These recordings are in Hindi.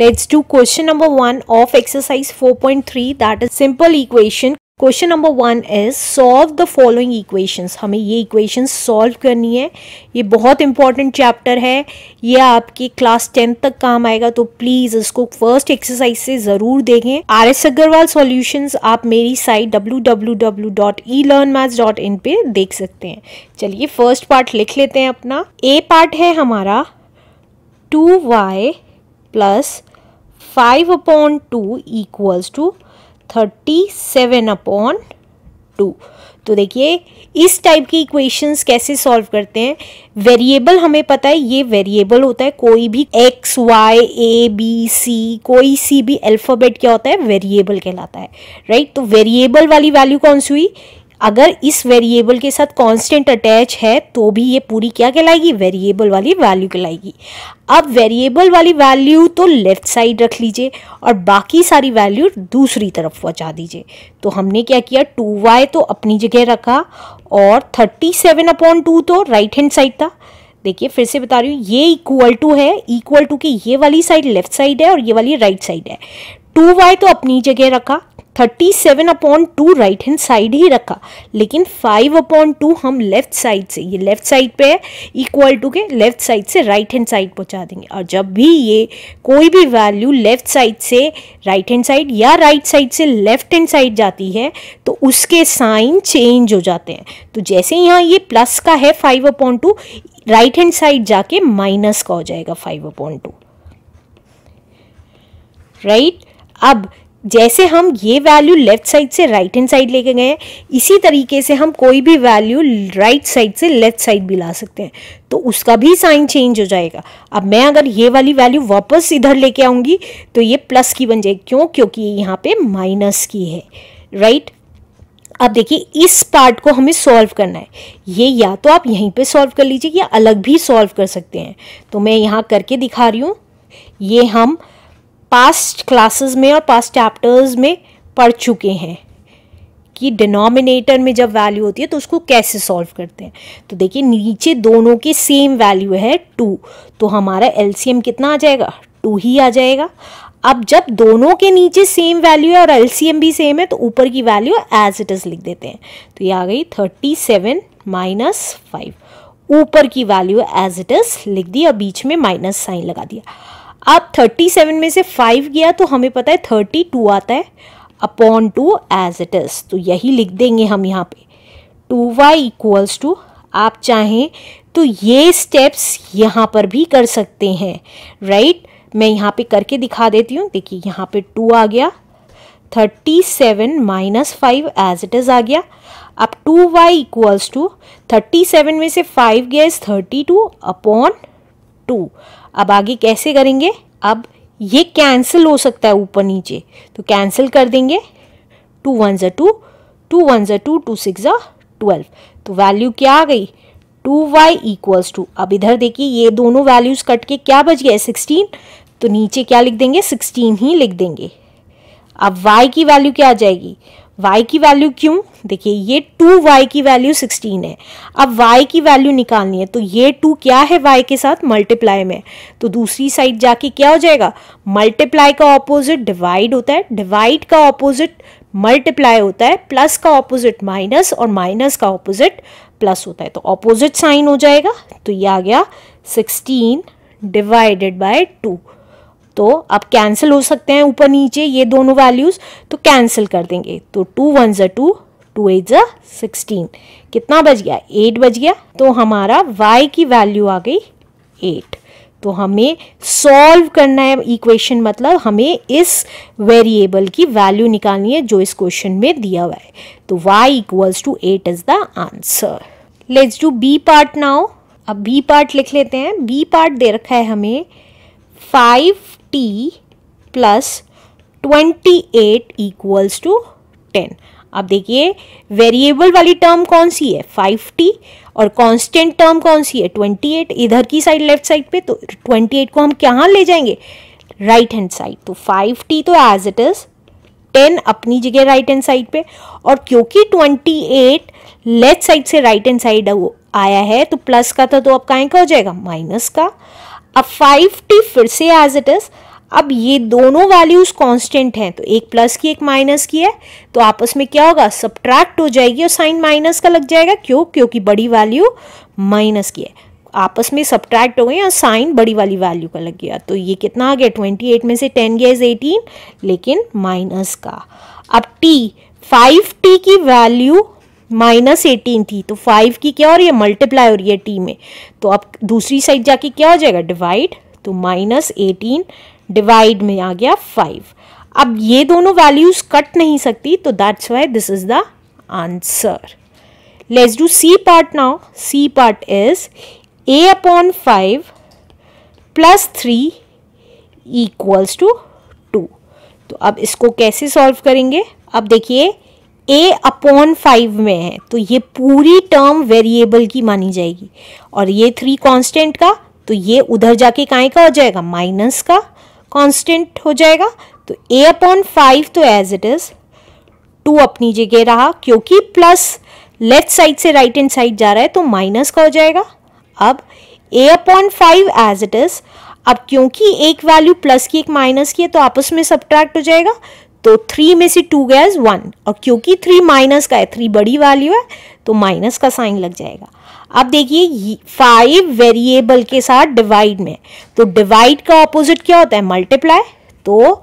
Let's do question number 1 of exercise 4.3 that is simple equation. Question number one is solve the following equations हमें ये इक्वेशंस सॉल्व करनी है ये बहुत इंपॉर्टेंट चैप्टर है ये आपके क्लास टेंथ तक काम आएगा तो प्लीज़ इसको फर्स्ट एक्सरसाइज से ज़रूर देखें आर एस अग्रवाल सॉल्यूशंस आप मेरी साइट www.elearnmaths.in पे देख सकते हैं चलिए फर्स्ट पार्ट लिख लेते हैं अपना ए पार्ट है हमारा two Y plus 5 upon 2 equals to 37 upon 2 तो देखिए इस टाइप की इक्वेशंस कैसे सॉल्व करते हैं वेरिएबल हमें पता है ये वेरिएबल होता है कोई भी X Y A B C कोई सी भी अल्फ़ाबेट क्या होता है वेरिएबल कहलाता है राइट right? तो वेरिएबल वाली वैल्यू कौन सी हुई अगर इस वेरिएबल के साथ कांस्टेंट अटैच है तो भी ये पूरी क्या कहलाएगी वेरिएबल वाली वैल्यू कहलाएगी अब वेरिएबल वाली वैल्यू तो लेफ़्ट साइड रख लीजिए और बाकी सारी वैल्यू दूसरी तरफ पहुंचा दीजिए तो हमने क्या किया टू वाई तो अपनी जगह रखा और थर्टी सेवन अपॉन टू तो राइट हैंड साइड था देखिए फिर से बता रही हूँ ये इक्वल टू है इक्वल टू की ये वाली साइड लेफ्ट साइड है और ये वाली राइट साइड है टू वाई तो अपनी जगह रखा thirty seven upon two right hand side ही रखा लेकिन फाइव अपॉन टू हम लेफ्ट साइड से ये लेफ्ट साइड पे है इक्वल टू के लेफ्ट साइड से राइट हैंड साइड पहुंचा देंगे और जब भी ये कोई भी वैल्यू लेफ्ट साइड से राइट हैंड साइड या राइट साइड से लेफ्ट हैंड साइड जाती है तो उसके साइन चेंज हो जाते हैं तो जैसे यहाँ ये प्लस का है five upon two right hand side जाके माइनस का हो जाएगा फाइव अपॉन टू राइट अब जैसे हम ये वैल्यू लेफ्ट साइड से राइट हैंड साइड लेके गए हैं इसी तरीके से हम कोई भी वैल्यू राइट साइड से लेफ्ट साइड भी ला सकते हैं तो उसका भी साइन चेंज हो जाएगा अब मैं अगर ये वाली वैल्यू वापस इधर लेके आऊँगी तो ये प्लस की बन जाएगी क्यों क्योंकि यहाँ पे माइनस की है राइट अब देखिए इस पार्ट को हमें सॉल्व करना है ये या तो आप यहीं पर सॉल्व कर लीजिए या अलग भी सॉल्व कर सकते हैं तो मैं यहाँ करके दिखा रही हूँ ये हम पास्ट क्लासेस में और पास्ट चैप्टर्स में पढ़ चुके हैं कि डिनोमिनेटर में जब वैल्यू होती है तो उसको कैसे सॉल्व करते हैं तो देखिए नीचे दोनों के सेम वैल्यू है टू तो हमारा एलसीएम कितना आ जाएगा टू ही आ जाएगा अब जब दोनों के नीचे सेम वैल्यू है और एलसीएम भी सेम है तो ऊपर की वैल्यू एज इट इज़ लिख देते हैं तो ये आ गई थर्टी सेवन माइनस फाइव ऊपर की वैल्यू एज इट इज़ लिख दी और बीच में माइनस साइन लगा दिया अब 37 में से 5 गया तो हमें पता है 32 आता है upon two as it is तो यही लिख देंगे हम यहाँ पे टू वाई इक्वल्स टू आप चाहें तो ये स्टेप्स यहाँ पर भी कर सकते हैं राइट मैं यहाँ पे करके दिखा देती हूँ देखिए यहाँ पे टू आ गया thirty seven minus five as it is आ गया अब two Y equals to thirty seven में से फाइव गया is thirty two upon two अब आगे कैसे करेंगे अब ये कैंसिल हो सकता है ऊपर नीचे तो कैंसिल कर देंगे टू वन ज़ा टू टू वन ज़ा टू टू सिक्स ज़ा ट्वेल्व तो वैल्यू क्या आ गई टू वाई इक्वल्स टू अब इधर देखिए ये दोनों वैल्यूज़ कट के क्या बच गया सिक्सटीन तो नीचे क्या लिख देंगे सिक्सटीन ही लिख देंगे अब y की वैल्यू क्या आ जाएगी y की वैल्यू क्यों देखिए ये टू वाई की वैल्यू सिक्सटीन है अब y की वैल्यू निकालनी है तो ये टू क्या है y के साथ मल्टीप्लाई में तो दूसरी साइड जाके क्या हो जाएगा मल्टीप्लाई का ऑपोजिट डिवाइड होता है डिवाइड का ऑपोजिट मल्टीप्लाई होता है प्लस का ऑपोजिट माइनस और माइनस का ऑपोजिट प्लस होता है तो ऑपोजिट साइन हो जाएगा तो ये आ गया सिक्सटीन डिवाइडेड बाय टू तो आप कैंसिल हो सकते हैं ऊपर नीचे ये दोनों वैल्यूज़ तो कैंसिल कर देंगे तो टू वन ज टू टू एट ज सिक्सटीन कितना बज गया एट बज गया तो हमारा वाई की वैल्यू आ गई एट तो हमें सॉल्व करना है इक्वेशन मतलब हमें इस वेरिएबल की वैल्यू निकालनी है जो इस क्वेश्चन में दिया हुआ है तो Y equals to eight is the answer let's do B part now अब बी पार्ट लिख लेते हैं बी पार्ट दे रखा है हमें five T plus twenty eight equals to ten अब देखिए वेरिएबल वाली टर्म कौन सी है फाइव टी और कांस्टेंट टर्म कौन सी है ट्वेंटी एट इधर की साइड लेफ्ट साइड पे तो ट्वेंटी एट को हम कहाँ ले जाएंगे राइट हैंड साइड तो फाइव टी तो एज इट इज़ टेन अपनी जगह राइट हैंड साइड पे और क्योंकि ट्वेंटी एट लेफ्ट साइड से राइट हैंड साइड आया है तो प्लस का था तो अब कहाँ का हो जाएगा माइनस का अब फाइव टी फिर से एज इट इज अब ये दोनों वैल्यूज कांस्टेंट हैं तो एक प्लस की एक माइनस की है तो आपस में क्या होगा सब्ट्रैक्ट हो जाएगी और साइन माइनस का लग जाएगा क्यों क्योंकि बड़ी वैल्यू माइनस की है आपस में सब्ट्रैक्ट हो गए और साइन बड़ी वाली वैल्यू का लग गया तो ये कितना आ गया ट्वेंटी एट में से टेन गया इज एटीन लेकिन माइनस का अब टी फाइव टी की वैल्यू माइनस एटीन थी तो फाइव की क्या हो रही है मल्टीप्लाई हो रही है टी में तो अब दूसरी साइड जाके क्या हो जाएगा डिवाइड तो माइनस एटीन डिवाइड में आ गया फाइव अब ये दोनों वैल्यूज कट नहीं सकती तो that's why this is the answer let's do C part now C part is A upon five plus three equals to two तो अब इसको कैसे सॉल्व करेंगे अब देखिए ए अपॉन फाइव में है तो ये पूरी टर्म वेरिएबल की मानी जाएगी और ये थ्री कांस्टेंट का तो ये उधर जाके काय का हो जाएगा माइनस का कांस्टेंट हो जाएगा तो ए अपॉन फाइव तो एज इट इज टू अपनी जगह रहा क्योंकि प्लस लेफ्ट साइड से राइट हैंड साइड जा रहा है तो माइनस का हो जाएगा अब A upon five as it is अब क्योंकि एक वैल्यू प्लस की एक माइनस की है तो आपस में सब्ट्रैक्ट हो जाएगा तो थ्री में से टू गया इज वन और क्योंकि थ्री माइनस का है थ्री बड़ी वैल्यू है तो माइनस का साइन लग जाएगा अब देखिए फाइव वेरिएबल के साथ डिवाइड में तो डिवाइड का ऑपोजिट क्या होता है मल्टीप्लाई तो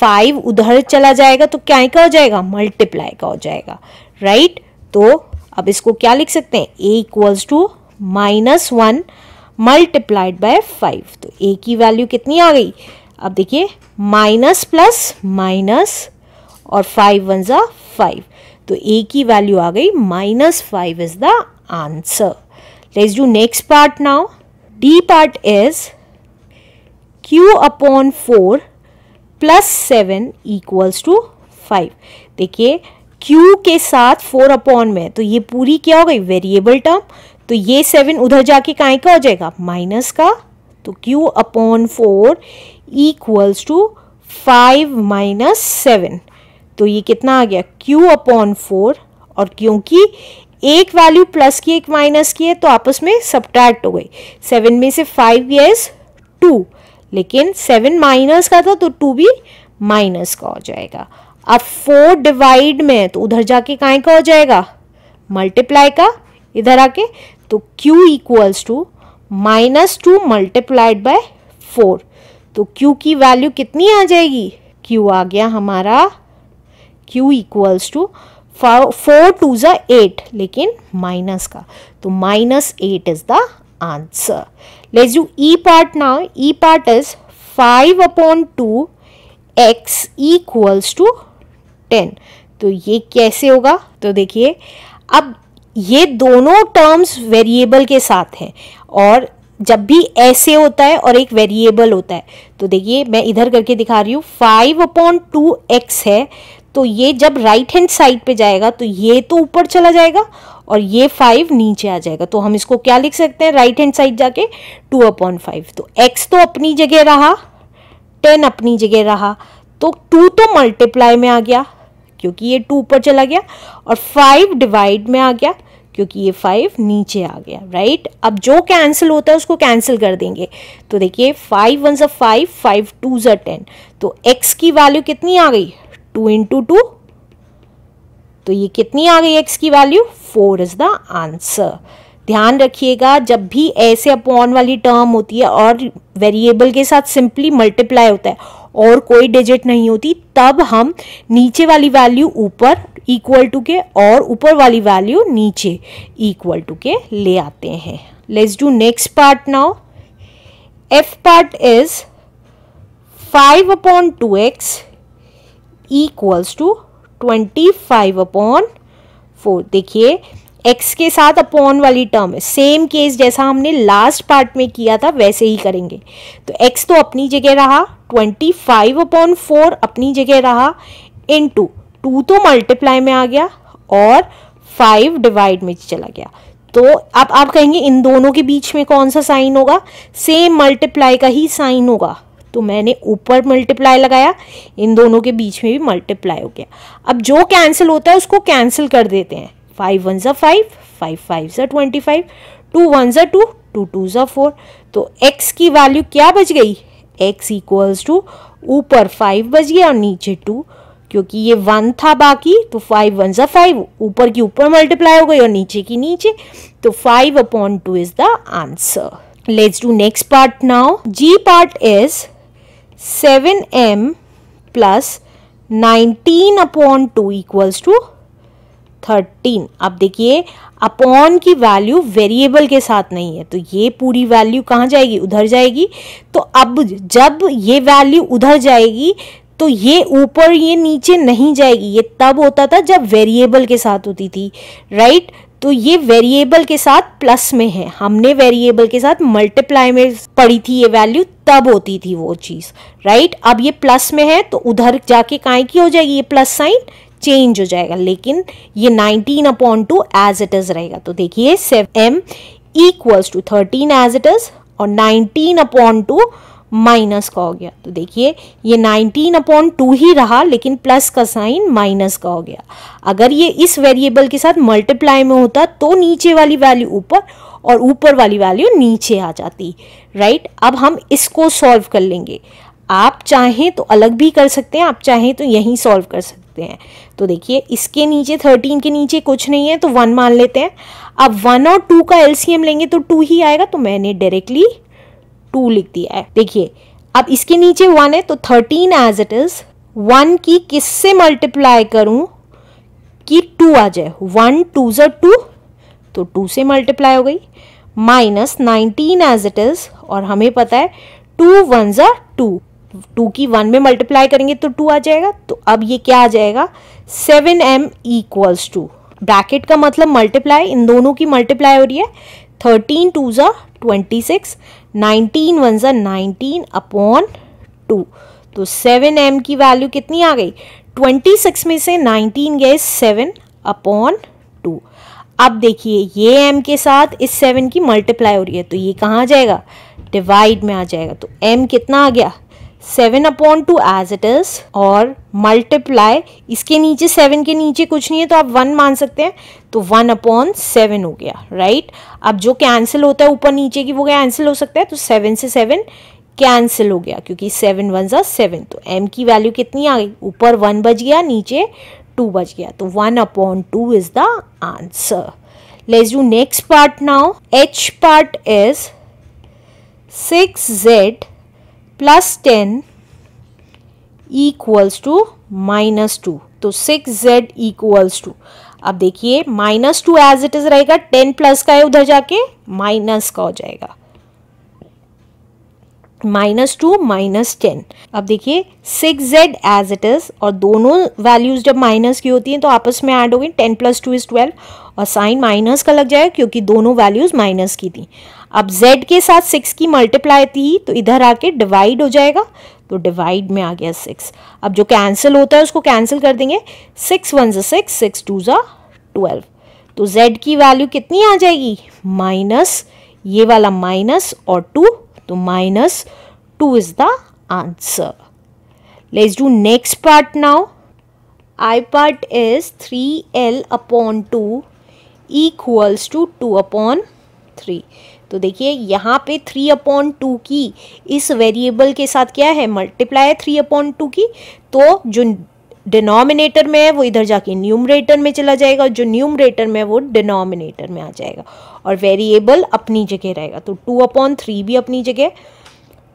फाइव उधर चला जाएगा तो क्या का हो जाएगा मल्टीप्लाई का हो जाएगा राइट right? तो अब इसको क्या लिख सकते हैं A equals to minus one multiplied by five तो ए की वैल्यू कितनी आ गई अब देखिए माइनस प्लस माइनस और फाइव वन ज़ा फाइव तो ए की वैल्यू आ गई minus five is the answer let's do next part now D part is Q upon four plus seven equals to five देखिए q के साथ फोर अपॉन में तो ये पूरी क्या हो गई वेरिएबल टर्म तो ये सेवन उधर जाके काय का हो जाएगा माइनस का तो q upon four equals to five minus seven तो ये कितना आ गया q अपॉन फोर और क्योंकि एक वैल्यू प्लस की एक माइनस की है तो आपस में सब्ट्रैक्ट हो गई सेवन में से फाइव यस टू लेकिन सेवन माइनस का था तो टू भी माइनस का हो जाएगा अब फोर डिवाइड में है तो उधर जाके काय का हो जाएगा मल्टीप्लाई का इधर आके तो q equals to minus two multiplied by four तो Q की वैल्यू कितनी आ जाएगी Q आ गया हमारा Q equals to four two ज़ा एट लेकिन माइनस का तो minus eight is the answer let's you E part now E part is five upon two X equals to ten तो ये कैसे होगा तो देखिए अब ये दोनों टर्म्स वेरिएबल के साथ हैं और जब भी ऐसे होता है और एक वेरिएबल होता है तो देखिए मैं इधर करके दिखा रही हूँ फाइव अपॉन टू एक्स है तो ये जब राइट हैंड साइड पे जाएगा तो ये तो ऊपर चला जाएगा और ये फाइव नीचे आ जाएगा तो हम इसको क्या लिख सकते हैं राइट हैंड साइड जाके टू अपॉन फाइव तो एक्स तो अपनी जगह रहा टेन अपनी जगह रहा तो टू तो मल्टीप्लाई में आ गया क्योंकि ये टू ऊपर चला गया और फाइव डिवाइड में आ गया क्योंकि ये फाइव नीचे आ गया राइट अब जो कैंसिल होता है उसको कैंसिल कर देंगे तो देखिए फाइव वन ज़ा फाइव फाइव टू ज़ा टेन तो एक्स की वैल्यू कितनी आ गई टू इंटू टू तो ये कितनी आ गई एक्स की value four is the answer ध्यान रखिएगा जब भी ऐसे अपॉन वाली टर्म होती है और वेरिएबल के साथ सिंपली मल्टीप्लाई होता है और कोई डिजिट नहीं होती तब हम नीचे वाली वैल्यू ऊपर इक्वल टू के और ऊपर वाली वैल्यू नीचे इक्वल टू के ले आते हैं let's do next part now F part is five upon two X equals to twenty five upon four देखिए एक्स के साथ अपॉन वाली टर्म है सेम केस जैसा हमने लास्ट पार्ट में किया था वैसे ही करेंगे तो एक्स तो अपनी जगह रहा ट्वेंटी फाइव अपॉन फोर अपनी जगह रहा इन टू टू तो मल्टीप्लाई में आ गया और फाइव डिवाइड में चला गया तो अब आप कहेंगे इन दोनों के बीच में कौन सा साइन होगा सेम मल्टीप्लाई का ही साइन होगा तो मैंने ऊपर मल्टीप्लाई लगाया इन दोनों के बीच में भी मल्टीप्लाई हो गया अब जो कैंसिल होता है उसको कैंसिल कर देते हैं फाइव वन ज़ा फाइव फाइव फाइव ज़ा ट्वेंटी फाइव टू वन ज़ा टू टू टू ज़ा फोर तो एक्स की वैल्यू क्या बच गई एक्स इक्वल्स टू ऊपर फाइव बज गया और नीचे टू क्योंकि ये वन था बाकी तो फाइव वन सा फाइव ऊपर की ऊपर मल्टीप्लाई हो गई और नीचे की नीचे तो five upon two is the answer let's next part now G g is seven M plus nineteen upon two equals to thirteen अब देखिए अपॉन की वैल्यू वेरिएबल के साथ नहीं है तो ये पूरी वैल्यू कहाँ जाएगी उधर जाएगी तो अब जब ये वैल्यू उधर जाएगी तो ये ऊपर ये नीचे नहीं जाएगी ये तब होता था जब वेरिएबल के साथ होती थी राइट तो ये वेरिएबल के साथ प्लस में है हमने वेरिएबल के साथ मल्टीप्लाई में पड़ी थी ये वैल्यू तब होती थी वो चीज़ राइट अब ये प्लस में है तो उधर जाके काय की हो जाएगी ये प्लस साइन चेंज हो जाएगा लेकिन ये 19 upon two as it is रहेगा तो देखिए M equals to 13 as it is और 19 अपॉन टू माइनस का हो गया तो देखिए ये 19 अपॉन टू ही रहा लेकिन प्लस का साइन माइनस का हो गया अगर ये इस वेरिएबल के साथ मल्टीप्लाई में होता तो नीचे वाली वैल्यू ऊपर और ऊपर वाली वैल्यू नीचे आ जाती राइट अब हम इसको सॉल्व कर लेंगे आप चाहें तो अलग भी कर सकते हैं आप चाहें तो यहीं सॉल्व कर सकते हैं तो देखिए इसके नीचे थर्टीन के नीचे कुछ नहीं है तो वन मान लेते हैं अब वन और टू का एलसीएम लेंगे तो टू ही आएगा तो मैंने डायरेक्टली टू लिख दिया है देखिए अब इसके नीचे वन है तो thirteen as it is one की किससे मल्टीप्लाई करूं कि टू आ जाए वन टू ज़र टू तो टू से मल्टीप्लाई हो गई minus nineteen as it is और हमें पता है टू वन ज़र टू टू की वन में मल्टीप्लाई करेंगे तो टू आ जाएगा तो अब ये क्या आ जाएगा seven M equals to bracket का मतलब मल्टीप्लाई इन दोनों की मल्टीप्लाई हो रही है थर्टीन टू ज़ा ट्वेंटी सिक्स नाइनटीन वन ज़ा नाइनटीन अपॉन टू तो सेवन एम की वैल्यू कितनी आ गई ट्वेंटी सिक्स में से नाइनटीन गए सेवन अपॉन टू अब देखिए ये एम के साथ इस सेवन की मल्टीप्लाई हो रही है तो ये कहाँ जाएगा डिवाइड में आ जाएगा तो एम कितना आ गया seven upon two as it is और मल्टीप्लाई इसके नीचे सेवन के नीचे कुछ नहीं है तो आप वन मान सकते हैं तो वन अपॉन सेवन हो गया राइट अब जो कैंसिल होता है ऊपर नीचे की वो कैंसिल हो सकता है तो सेवन से सेवन कैंसिल हो गया क्योंकि सेवन वन ज़ा सेवन तो एम की वैल्यू कितनी आ गई ऊपर वन बज गया नीचे टू बज गया तो one upon two is the answer let's do next part now H part is six Z plus ten equals to minus two तो सिक्स जेड इक्वल्स टू अब देखिए minus two as it is रहेगा टेन प्लस का है उधर जाके माइनस का हो जाएगा माइनस टू माइनस टेन अब देखिए six Z as it is और दोनों वैल्यूज जब माइनस की होती हैं तो आपस में ऐड हो गई ten plus two is twelve और साइन माइनस का लग जाएगा क्योंकि दोनों वैल्यूज माइनस की थी अब z के साथ सिक्स की मल्टीप्लाई थी तो इधर आके डिवाइड हो जाएगा तो डिवाइड में आ गया सिक्स अब जो कैंसिल होता है उसको कैंसिल कर देंगे सिक्स वन जो सिक्स सिक्स टू ज ट्वेल्व तो z की वैल्यू कितनी आ जाएगी माइनस ये वाला माइनस और टू तो minus two is the answer let's do next part now I part is three L upon two equals to two upon three तो देखिए यहाँ पे थ्री अपॉन टू की इस वेरिएबल के साथ क्या है मल्टीप्लाई है थ्री अपॉन टू की तो जो डिनोमिनेटर में है वो इधर जाके न्यूमरेटर में चला जाएगा जो न्यूमरेटर में है वो डिनोमिनेटर में आ जाएगा और वेरिएबल अपनी जगह रहेगा तो टू अपॉन थ्री भी अपनी जगह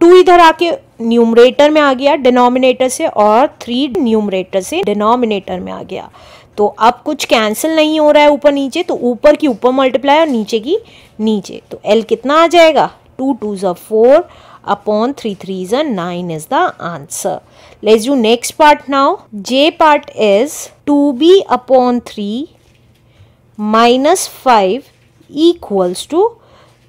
टू इधर आके न्यूमरेटर में आ गया डिनोमिनेटर से और थ्री न्यूमरेटर से डिनोमिनेटर में आ गया तो अब कुछ कैंसिल नहीं हो रहा है ऊपर नीचे तो ऊपर की ऊपर मल्टीप्लाई और नीचे की नीचे तो एल कितना आ जाएगा टू टू ज फोर अपॉन थ्री थ्री ज़ा nine is the answer let's do next part now J part is two B upon three minus five equals two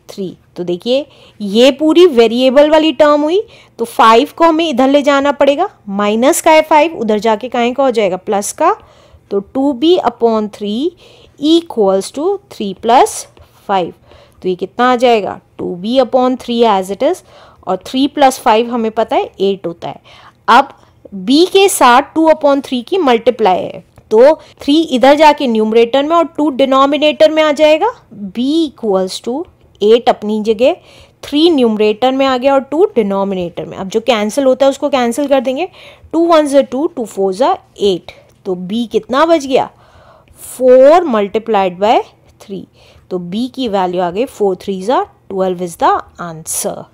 three तो देखिए ये पूरी वेरिएबल वाली टर्म हुई तो फाइव को हमें इधर ले जाना पड़ेगा माइनस का है फाइव उधर जाके काहे का हो जाएगा प्लस का तो two B upon three equals two three plus five तो ये कितना आ जाएगा two B upon three as it is और थ्री प्लस फाइव हमें पता है एट होता है अब बी के साथ टू अपॉन थ्री की मल्टीप्लाई है तो थ्री इधर जाके न्यूमरेटर में और टू डिनोमिनेटर में आ जाएगा बी इक्वल्स टू एट अपनी जगह थ्री न्यूमरेटर में आ गया और टू डिनोमिनेटर में अब जो कैंसिल होता है उसको कैंसिल कर देंगे टू वन ज़ा टू टू फोर जो एट तो b कितना बच गया फोर मल्टीप्लाइड बाय थ्री तो b की वैल्यू आ गई फोर थ्री ज़ा ट्वेल्व इज़ द आंसर